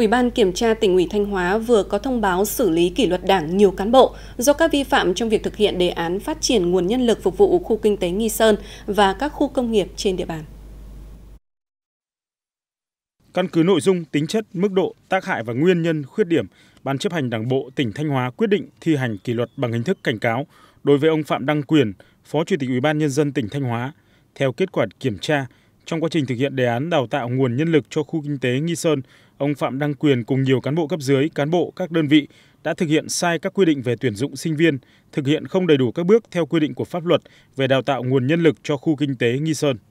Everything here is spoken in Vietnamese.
Ủy ban Kiểm tra tỉnh ủy Thanh Hóa vừa có thông báo xử lý kỷ luật đảng nhiều cán bộ do các vi phạm trong việc thực hiện đề án phát triển nguồn nhân lực phục vụ khu kinh tế Nghi Sơn và các khu công nghiệp trên địa bàn. Căn cứ nội dung, tính chất, mức độ, tác hại và nguyên nhân, khuyết điểm, Ban chấp hành Đảng bộ tỉnh Thanh Hóa quyết định thi hành kỷ luật bằng hình thức cảnh cáo đối với ông Phạm Đăng Quyền, Phó Chủ tịch Ủy ban nhân dân tỉnh Thanh Hóa. Theo kết quả kiểm tra, trong quá trình thực hiện đề án đào tạo nguồn nhân lực cho khu kinh tế nghi sơn ông phạm đăng quyền cùng nhiều cán bộ cấp dưới cán bộ các đơn vị đã thực hiện sai các quy định về tuyển dụng sinh viên thực hiện không đầy đủ các bước theo quy định của pháp luật về đào tạo nguồn nhân lực cho khu kinh tế nghi sơn